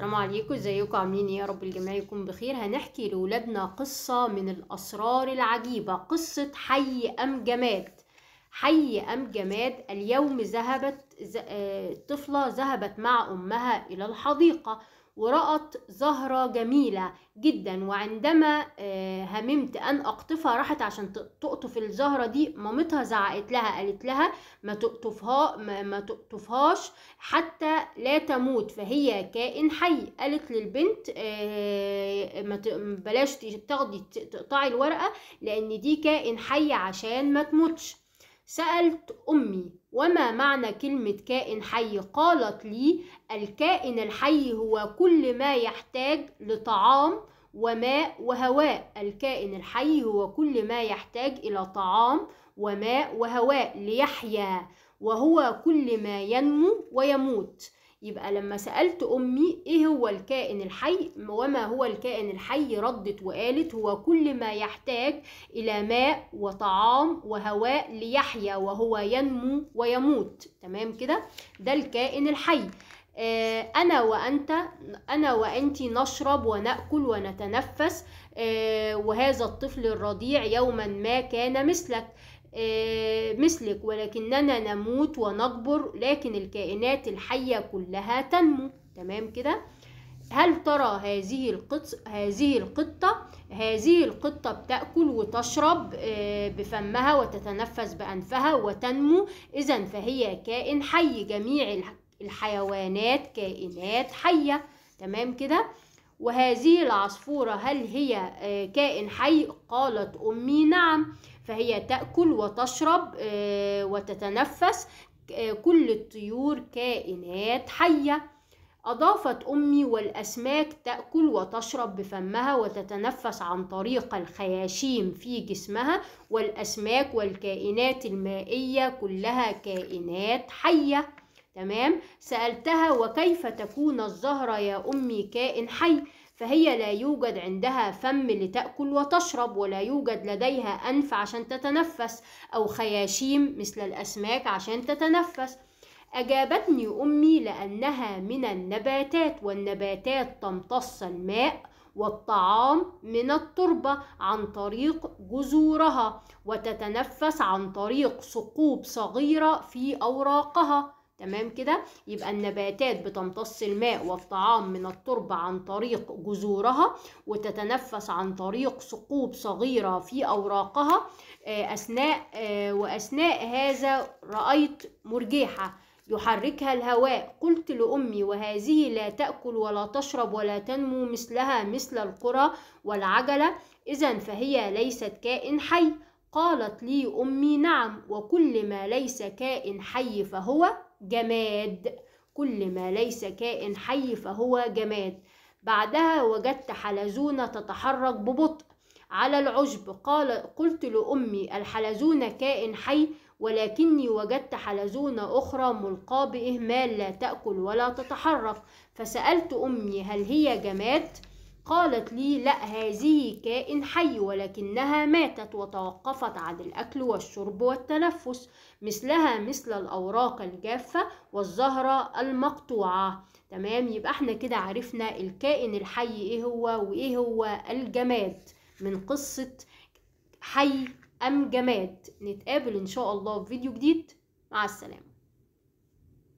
السلام عليكم ازيكم عاملين ايه يا رب الجميع يكون بخير هنحكي لولادنا قصة من الأسرار العجيبة قصة حي أم جماد حي أم جماد اليوم ذهبت ز... آه، طفلة ذهبت مع أمها إلى الحديقة ورأت زهرة جميلة جدا وعندما آه، هممت أن أقطفها راحت عشان تقطف الزهرة دي مامتها زعقت لها قالت لها ما تقطفها ما تقطفهاش حتى لا تموت فهي كائن حي قالت للبنت آه، ما بلاش تاخدي تقطعي الورقة لأن دي كائن حي عشان ما تموتش سألت أمي وما معنى كلمة كائن حي قالت لي الكائن الحي هو كل ما يحتاج لطعام وماء وهواء الكائن الحي هو كل ما يحتاج إلى طعام وماء وهواء ليحيا وهو كل ما ينمو ويموت يبقى لما سألت أمي إيه هو الكائن الحي وما هو الكائن الحي ردت وقالت هو كل ما يحتاج إلى ماء وطعام وهواء ليحيا وهو ينمو ويموت تمام كده ده الكائن الحي آه، أنا وأنت أنا وأنت نشرب ونأكل ونتنفس آه، وهذا الطفل الرضيع يوما ما كان مثلك آه، مثلك ولكننا نموت ونكبر لكن الكائنات الحية كلها تنمو تمام كده هل ترى هذه القط هذه القطة هذه القطة بتأكل وتشرب آه، بفمها وتتنفس بأنفها وتنمو إذا فهي كائن حي جميع الحيوانات كائنات حية تمام كده وهذه العصفورة هل هي آه، كائن حي؟ قالت أمي نعم فهي تأكل وتشرب آه، وتتنفس آه، كل الطيور كائنات حية أضافت أمي والأسماك تأكل وتشرب بفمها وتتنفس عن طريق الخياشيم في جسمها والأسماك والكائنات المائية كلها كائنات حية تمام سألتها وكيف تكون الزهرة يا أمي كائن حي فهي لا يوجد عندها فم لتأكل وتشرب ولا يوجد لديها أنف عشان تتنفس أو خياشيم مثل الأسماك عشان تتنفس أجابتني أمي لأنها من النباتات والنباتات تمتص الماء والطعام من التربة عن طريق جذورها وتتنفس عن طريق ثقوب صغيرة في أوراقها تمام كده يبقى النباتات بتمتص الماء والطعام من التربة عن طريق جذورها وتتنفس عن طريق ثقوب صغيرة في أوراقها آه، أثناء آه، وأثناء هذا رأيت مرجيحة يحركها الهواء قلت لأمي وهذه لا تأكل ولا تشرب ولا تنمو مثلها مثل القرى والعجلة إذا فهي ليست كائن حي قالت لي أمي نعم وكل ما ليس كائن حي فهو جماد كل ما ليس كائن حي فهو جماد بعدها وجدت حلزونة تتحرك ببطء على العشب قال قلت لأمي الحلزونة كائن حي ولكني وجدت حلزونة أخرى ملقاة بإهمال لا تأكل ولا تتحرك فسألت أمي هل هي جماد؟ قالت لي لا هذه كائن حي ولكنها ماتت وتوقفت عن الأكل والشرب والتنفس مثلها مثل الأوراق الجافة والزهرة المقطوعة تمام يبقى احنا كده عرفنا الكائن الحي ايه هو وايه هو الجماد من قصة حي أم جماد نتقابل إن شاء الله في فيديو جديد مع السلامة